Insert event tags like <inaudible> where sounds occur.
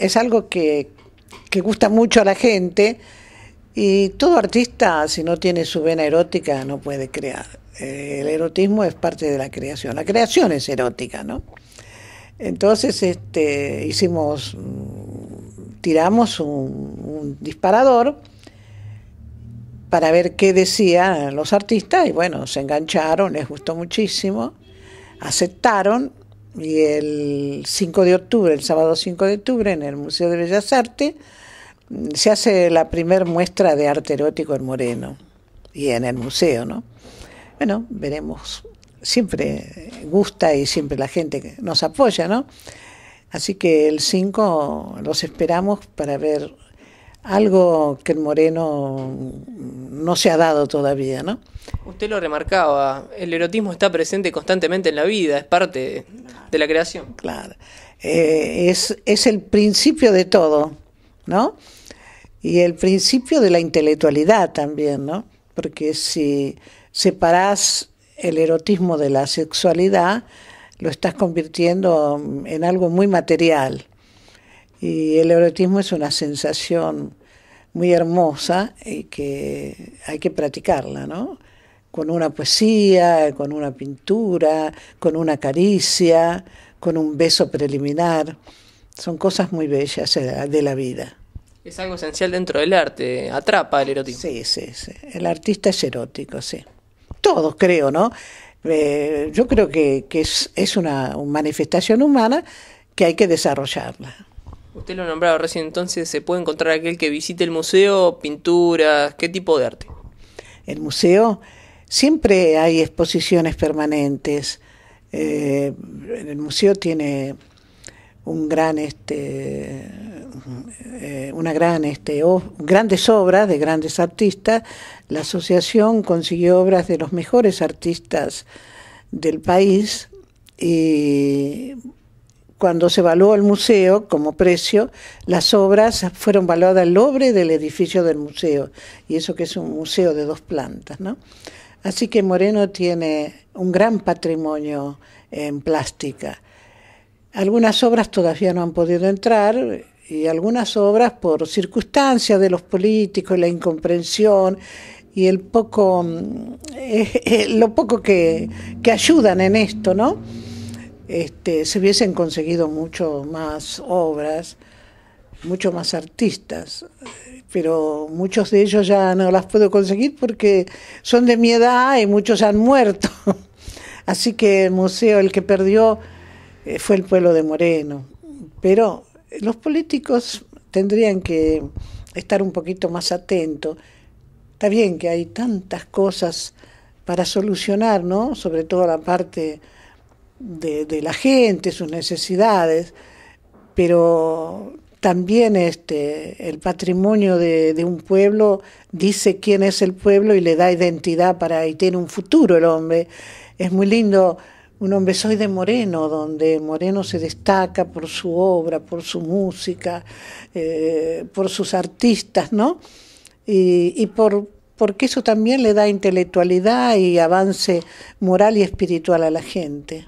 es algo que, gusta mucho a la gente y todo artista, si no tiene su vena erótica, no puede crear. El erotismo es parte de la creación. La creación es erótica, ¿no? Entonces, este, hicimos, mm, tiramos un, un disparador para ver qué decían los artistas y bueno, se engancharon, les gustó muchísimo, aceptaron y el 5 de octubre, el sábado 5 de octubre, en el Museo de Bellas Artes, mm, se hace la primera muestra de arte erótico en Moreno y en el museo, ¿no? Bueno, veremos. Siempre gusta y siempre la gente nos apoya, ¿no? Así que el 5 los esperamos para ver algo que en Moreno no se ha dado todavía, ¿no? Usted lo remarcaba, el erotismo está presente constantemente en la vida, es parte de la creación. Claro. Eh, es, es el principio de todo, ¿no? Y el principio de la intelectualidad también, ¿no? Porque si separás el erotismo de la sexualidad, lo estás convirtiendo en algo muy material. Y el erotismo es una sensación muy hermosa y que hay que practicarla, ¿no? con una poesía, con una pintura, con una caricia, con un beso preliminar. Son cosas muy bellas eh, de la vida. Es algo esencial dentro del arte, atrapa el erotismo. Sí, sí, sí. El artista es erótico, sí. Todos creo, ¿no? Eh, yo creo que, es, una, manifestación humana que hay que desarrollarla. Usted lo ha nombrado recién, entonces se puede encontrar aquel que visite el museo, pinturas, ¿qué tipo de arte? El museo Siempre hay exposiciones permanentes. Eh, el museo tiene un gran este eh, una gran este grandes obras de grandes artistas la asociación consiguió obras de los mejores artistas del país y cuando se evaluó el museo como precio, las obras fueron valuadas al obre del edificio del museo, y eso que es un museo de dos plantas, ¿no? Así que Moreno tiene un gran patrimonio en plástica. Algunas obras todavía no han podido entrar y algunas obras por circunstancias de los políticos, la incomprensión y el poco, mm, eh, eh, lo poco que, que ayudan en esto, ¿no? este, se hubiesen conseguido mucho más obras, mucho más artistas, pero muchos de ellos ya no las puedo conseguir porque son de mi edad y muchos han muerto. <laughs> Así que el museo, el que perdió eh, fue el pueblo de Moreno. Pero los políticos tendrían que estar un poquito más atentos. Está bien que hay tantas cosas para solucionar, ¿no? Sobre todo la parte de, la gente, sus necesidades, pero también este, el patrimonio de, un pueblo dice quién es el pueblo y le da identidad para y tiene un futuro el hombre. Es muy lindo un hombre, soy de Moreno, donde Moreno se destaca por su obra, por su música, eh, por sus artistas, ¿no? Y, y por, porque eso también le da intelectualidad y avance moral y espiritual a la gente.